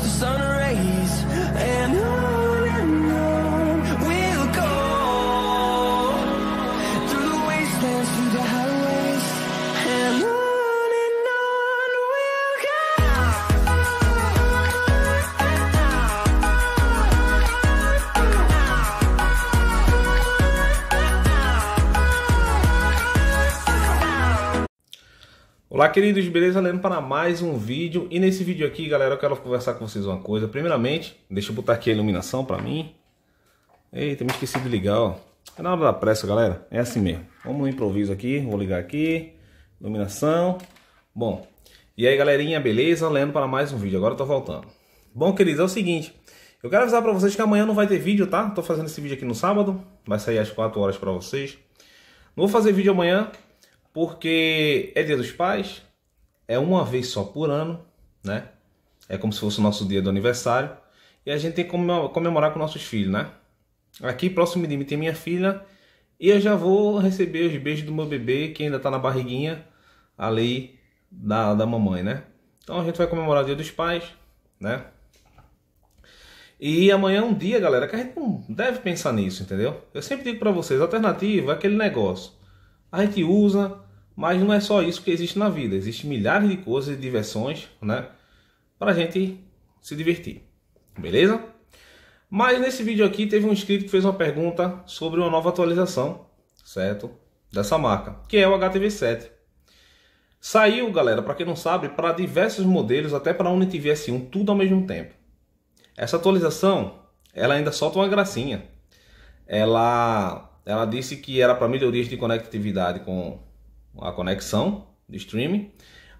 the sunrise Olá, queridos, beleza? Lendo para mais um vídeo. E nesse vídeo aqui, galera, eu quero conversar com vocês uma coisa. Primeiramente, deixa eu botar aqui a iluminação para mim. Eita, me esqueci de ligar, ó. É na hora da pressa, galera. É assim mesmo. Vamos no improviso aqui. Vou ligar aqui. Iluminação. Bom, e aí, galerinha, beleza? Lendo para mais um vídeo. Agora eu tô voltando. Bom, queridos, é o seguinte. Eu quero avisar para vocês que amanhã não vai ter vídeo, tá? Tô fazendo esse vídeo aqui no sábado. Vai sair às 4 horas para vocês. Não vou fazer vídeo amanhã, porque é Dia dos Pais, é uma vez só por ano, né? É como se fosse o nosso dia do aniversário. E a gente tem que comemorar com nossos filhos, né? Aqui próximo de mim tem minha filha. E eu já vou receber os beijos do meu bebê, que ainda tá na barriguinha ali da, da mamãe, né? Então a gente vai comemorar o Dia dos Pais, né? E amanhã é um dia, galera, que a gente não deve pensar nisso, entendeu? Eu sempre digo para vocês, alternativa é aquele negócio. A gente usa, mas não é só isso que existe na vida, existem milhares de coisas e diversões, né? Pra gente se divertir, beleza? Mas nesse vídeo aqui teve um inscrito que fez uma pergunta sobre uma nova atualização, certo? Dessa marca, que é o HTV7. Saiu, galera, para quem não sabe, para diversos modelos, até para a UniTV S1, tudo ao mesmo tempo. Essa atualização, ela ainda solta uma gracinha. Ela, ela disse que era para melhorias de conectividade com a conexão de streaming,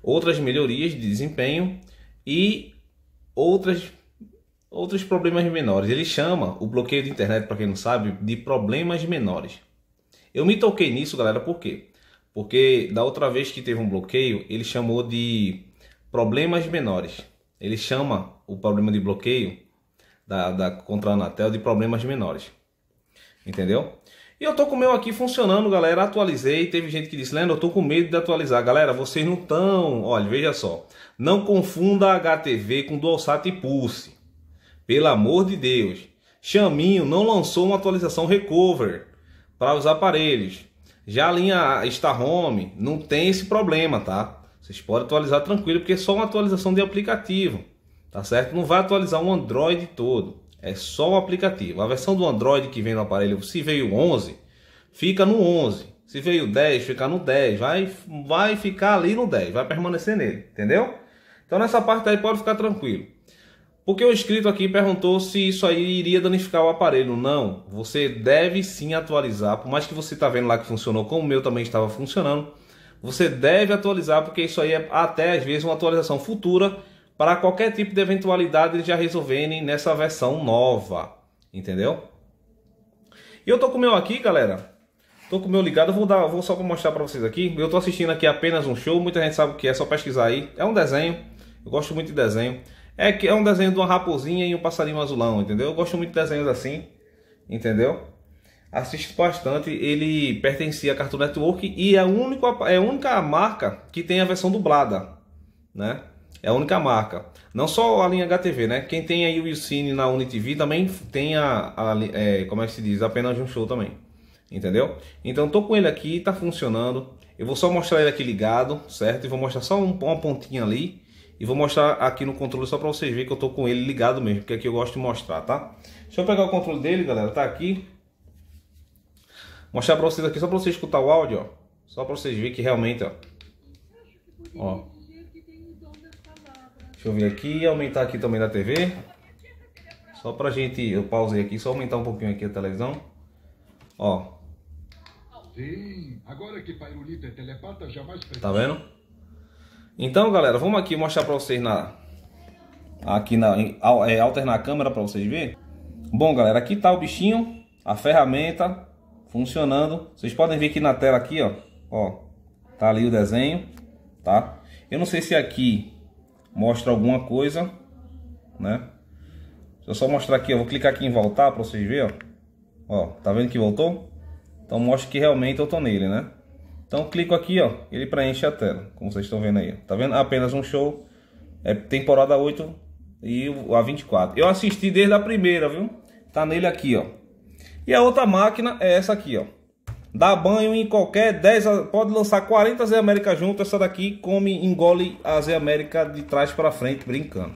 outras melhorias de desempenho e outras outros problemas menores. Ele chama o bloqueio de internet, para quem não sabe, de problemas menores. Eu me toquei nisso, galera, por quê? Porque da outra vez que teve um bloqueio, ele chamou de problemas menores. Ele chama o problema de bloqueio da, da contra a Anatel de problemas menores. Entendeu? E eu tô com o meu aqui funcionando, galera. Atualizei. Teve gente que disse, Leandro, eu tô com medo de atualizar. Galera, vocês não estão. Olha, veja só. Não confunda HTV com DualSat Pulse. Pelo amor de Deus. Chaminho não lançou uma atualização Recover para os aparelhos. Já a linha Star Home não tem esse problema, tá? Vocês podem atualizar tranquilo, porque é só uma atualização de aplicativo, tá certo? Não vai atualizar o Android todo. É só o aplicativo. A versão do Android que vem no aparelho, se veio 11, fica no 11. Se veio 10, fica no 10. Vai, vai ficar ali no 10, vai permanecer nele, entendeu? Então nessa parte aí pode ficar tranquilo. Porque o inscrito aqui perguntou se isso aí iria danificar o aparelho. Não, você deve sim atualizar. Por mais que você está vendo lá que funcionou, como o meu também estava funcionando, você deve atualizar, porque isso aí é até às vezes uma atualização futura para qualquer tipo de eventualidade eles já resolverem nessa versão nova, entendeu? E eu tô com o meu aqui, galera. Tô com o meu ligado, vou dar, vou só mostrar para vocês aqui. Eu tô assistindo aqui apenas um show, muita gente sabe o que é, só pesquisar aí. É um desenho. Eu gosto muito de desenho. É que é um desenho de uma raposinha e um passarinho azulão, entendeu? Eu gosto muito de desenhos assim, entendeu? Assisto bastante, ele pertencia à Cartoon Network e é a única, é a única marca que tem a versão dublada, né? É a única marca. Não só a linha HTV, né? Quem tem aí o Cine na V também tem a, a é, como é que se diz, apenas um show também. Entendeu? Então tô com ele aqui, tá funcionando. Eu vou só mostrar ele aqui ligado, certo? E vou mostrar só um, uma pontinha ali. E vou mostrar aqui no controle só para vocês verem que eu tô com ele ligado mesmo. Porque aqui eu gosto de mostrar, tá? Deixa eu pegar o controle dele, galera. Tá aqui. Mostrar para vocês aqui, só para vocês escutar o áudio, ó. Só para vocês verem que realmente, ó. Ó. Deixa eu vir aqui e aumentar aqui também da TV. Só pra gente, eu pausei aqui, só aumentar um pouquinho aqui a televisão. Ó. Sim, agora que é telepata, jamais... Tá vendo? Então, galera, vamos aqui mostrar pra vocês na... Aqui na... É, alternar a câmera pra vocês verem. Bom, galera, aqui tá o bichinho, a ferramenta funcionando. Vocês podem ver aqui na tela aqui, ó. Ó, tá ali o desenho, tá? Eu não sei se aqui mostra alguma coisa, né? Deixa eu só mostrar aqui, eu vou clicar aqui em voltar para vocês verem, ó. ó. tá vendo que voltou? Então mostra que realmente eu tô nele, né? Então clico aqui, ó, ele preenche a tela, como vocês estão vendo aí. Tá vendo? Apenas um show, é temporada 8 e a 24. Eu assisti desde a primeira, viu? Tá nele aqui, ó. E a outra máquina é essa aqui, ó. Dá banho em qualquer 10, pode lançar 40 Zé América junto, essa daqui come, engole a Zé América de trás para frente, brincando.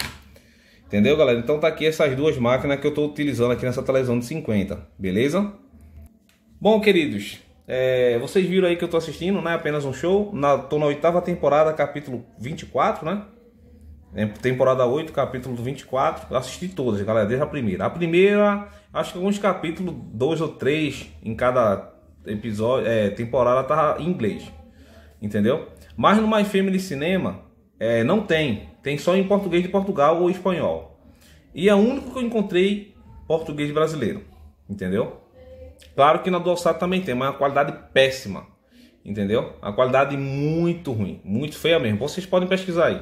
Entendeu, galera? Então tá aqui essas duas máquinas que eu estou utilizando aqui nessa televisão de 50, beleza? Bom, queridos, é, vocês viram aí que eu estou assistindo, né? Apenas um show. Na, tô na oitava temporada, capítulo 24, né? Temporada 8, capítulo 24. Assisti todas, galera, desde a primeira. A primeira, acho que alguns capítulos, dois ou três em cada episódio, é, temporada tá em inglês. Entendeu? Mas no My Family Cinema é, não tem. Tem só em português de Portugal ou espanhol. E é o único que eu encontrei português brasileiro. Entendeu? Claro que na DualSat também tem, mas a qualidade péssima. Entendeu? A qualidade muito ruim, muito feia mesmo. Vocês podem pesquisar aí.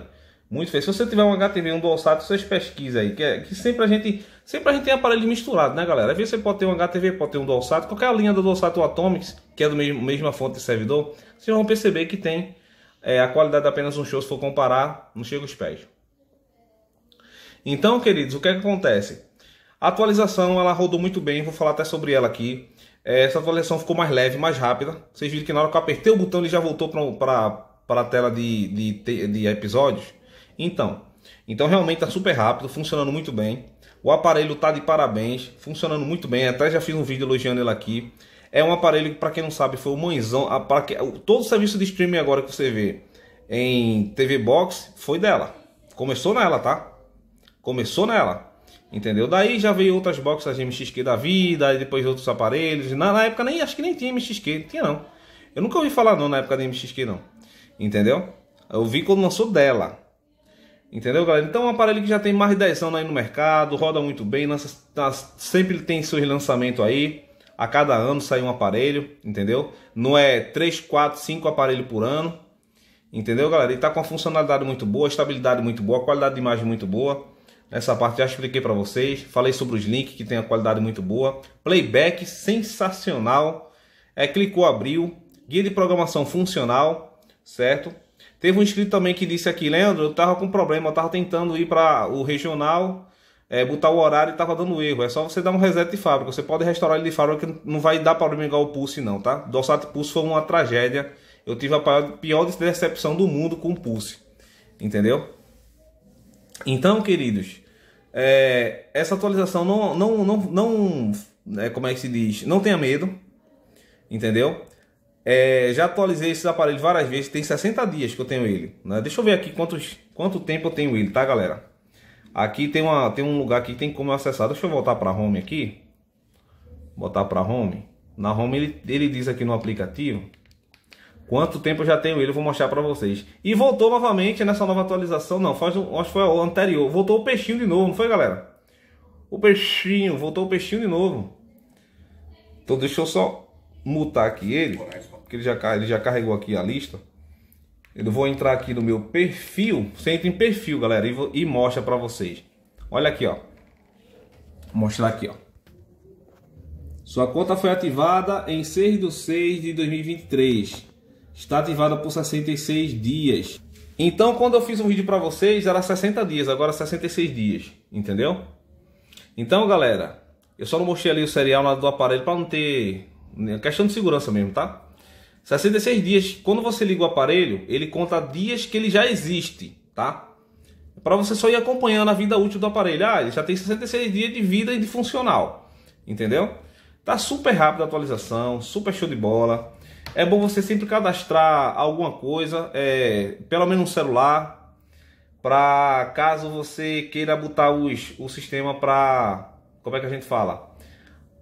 Muito feio. Se você tiver um HTV, um DualSat, vocês pesquisem aí. Que, é, que sempre a gente sempre a gente tem aparelho misturado, né, galera? Às vezes você pode ter um HTV, pode ter um DualSat. Qualquer linha do DualSat ou Atomics, que é do mesmo mesma fonte de servidor, vocês vão perceber que tem é, a qualidade de apenas um show. Se for comparar, não chega os pés. Então, queridos, o que, é que acontece? A atualização ela rodou muito bem, vou falar até sobre ela aqui. É, essa atualização ficou mais leve, mais rápida. Vocês viram que na hora que eu apertei o botão ele já voltou para a tela de, de, de episódios. Então, então realmente está super rápido, funcionando muito bem. O aparelho está de parabéns, funcionando muito bem. Até já fiz um vídeo elogiando ele aqui. É um aparelho que, para quem não sabe, foi o mãezão. A, todo o serviço de streaming agora que você vê em TV Box foi dela. Começou nela, tá? Começou nela. Entendeu? Daí já veio outras boxes MXQ da vida, e depois outros aparelhos. Na, na, época nem acho que nem tinha MXQ, tinha não. Eu nunca ouvi falar não na época da MXQ não. Entendeu? Eu vi quando lançou dela. Entendeu, galera? Então é um aparelho que já tem mais de 10 anos aí no mercado, roda muito bem, lança, tá, sempre tem seus lançamentos aí. A cada ano sai um aparelho, entendeu? Não é 3, 4, 5 aparelhos por ano. Entendeu, galera? E tá com a funcionalidade muito boa, estabilidade muito boa, qualidade de imagem muito boa. Nessa parte já expliquei para vocês. Falei sobre os links que tem a qualidade muito boa. Playback sensacional. É, clicou, abriu. Guia de programação funcional, certo? Teve um inscrito também que disse aqui, Leandro, eu tava com problema, eu tava tentando ir para o regional, é, botar o horário e tava dando erro. É só você dar um reset de fábrica. Você pode restaurar ele de fábrica, não vai dar problema igual o Pulse não, tá? Dorsat Pulse foi uma tragédia. Eu tive a pior decepção do mundo com o Pulse. Entendeu? Então, queridos, é, essa atualização não, não, não, não é, como é que se diz? Não tenha medo, entendeu? É, já atualizei esse aparelho várias vezes, tem 60 dias que eu tenho ele. Né? Deixa eu ver aqui quantos, quanto tempo eu tenho ele, tá galera? Aqui tem, uma, tem um lugar que tem como acessar. Deixa eu voltar para home aqui. Botar para home. Na home ele, ele diz aqui no aplicativo quanto tempo eu já tenho ele, eu vou mostrar para vocês. E voltou novamente nessa nova atualização, não, faz, acho que foi o anterior. Voltou o peixinho de novo, não foi, galera? O peixinho, voltou o peixinho de novo. Então deixa eu só mutar aqui ele. Que ele já, ele já carregou aqui a lista. Eu vou entrar aqui no meu perfil. Você entra em perfil, galera, e, vou, e mostra para vocês. Olha aqui, ó. Vou mostrar aqui, ó. Sua conta foi ativada em 6 de 6 de 2023. Está ativada por 66 dias. Então, quando eu fiz um vídeo para vocês, era 60 dias, agora 66 dias, entendeu? Então, galera, eu só não mostrei ali o serial do aparelho para não ter né, questão de segurança mesmo, tá? 66 dias, quando você liga o aparelho, ele conta dias que ele já existe, tá? Para você só ir acompanhando a vida útil do aparelho. Ah, ele já tem 66 dias de vida e de funcional, entendeu? Tá super rápido a atualização, super show de bola. É bom você sempre cadastrar alguma coisa, é, pelo menos um celular, para caso você queira botar os, o sistema para. Como é que a gente fala?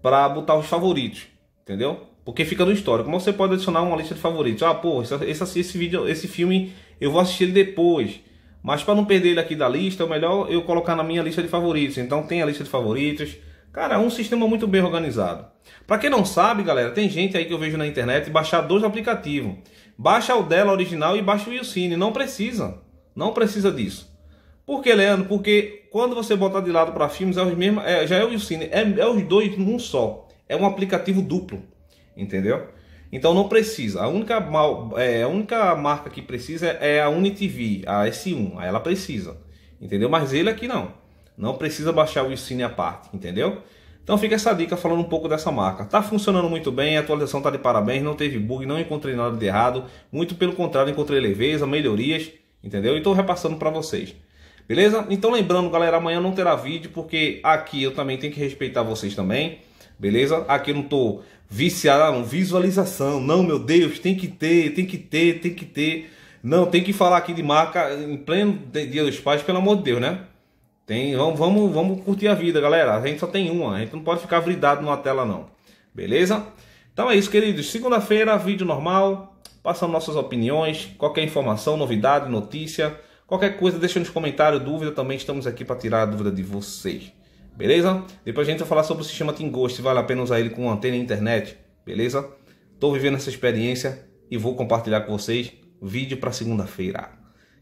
Para botar os favoritos, entendeu? Porque fica no histórico. Mas você pode adicionar uma lista de favoritos. Ah, pô, esse, esse, esse vídeo, esse filme eu vou assistir ele depois. Mas para não perder ele aqui da lista, é melhor eu colocar na minha lista de favoritos. Então tem a lista de favoritos. Cara, é um sistema muito bem organizado. Para quem não sabe, galera, tem gente aí que eu vejo na internet baixar dois aplicativos. Baixa o dela original e baixa o YouCine. Não precisa. Não precisa disso. Por que, Leandro? Porque quando você botar de lado para filmes, é os mesmos, é, já é o YouCine. É, é os dois num só. É um aplicativo duplo entendeu? Então não precisa. A única, é, a única marca que precisa é, é a UniTV, a S1. Aí ela precisa, entendeu? Mas ele aqui não. Não precisa baixar o Cine à parte, entendeu? Então fica essa dica falando um pouco dessa marca. Tá funcionando muito bem, a atualização tá de parabéns, não teve bug, não encontrei nada de errado. Muito pelo contrário, encontrei leveza, melhorias, entendeu? E tô repassando para vocês. Beleza? Então lembrando, galera, amanhã não terá vídeo porque aqui eu também tenho que respeitar vocês também. Beleza? Aqui eu não estou viciado, ah, não, visualização. Não, meu Deus, tem que ter, tem que ter, tem que ter. Não, tem que falar aqui de marca em pleno Dia dos Pais, pelo amor de Deus, né? Tem, vamos, vamos, vamos curtir a vida, galera. A gente só tem uma, a gente não pode ficar vridado numa tela, não. Beleza? Então é isso, queridos. Segunda-feira, vídeo normal. Passando nossas opiniões, qualquer informação, novidade, notícia, qualquer coisa, deixa nos comentários, dúvida também. Estamos aqui para tirar a dúvida de vocês beleza? Depois a gente vai falar sobre o sistema Tingo, se vale a pena usar ele com antena e internet, beleza? Estou vivendo essa experiência e vou compartilhar com vocês vídeo para segunda-feira.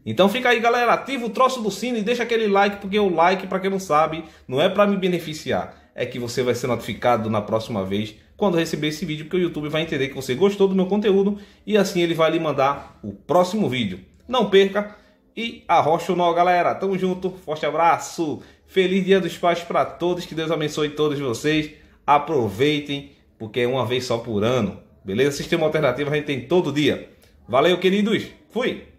Então fica aí, galera, ativa o troço do sino e deixa aquele like, porque o like, para quem não sabe, não é para me beneficiar, é que você vai ser notificado na próxima vez quando receber esse vídeo, porque o YouTube vai entender que você gostou do meu conteúdo e assim ele vai lhe mandar o próximo vídeo. Não perca e arrocha o nó, galera. Tamo junto, forte abraço. Feliz Dia dos Pais para todos, que Deus abençoe todos vocês. Aproveitem, porque é uma vez só por ano. Beleza? Sistema alternativo a gente tem todo dia. Valeu, queridos. Fui.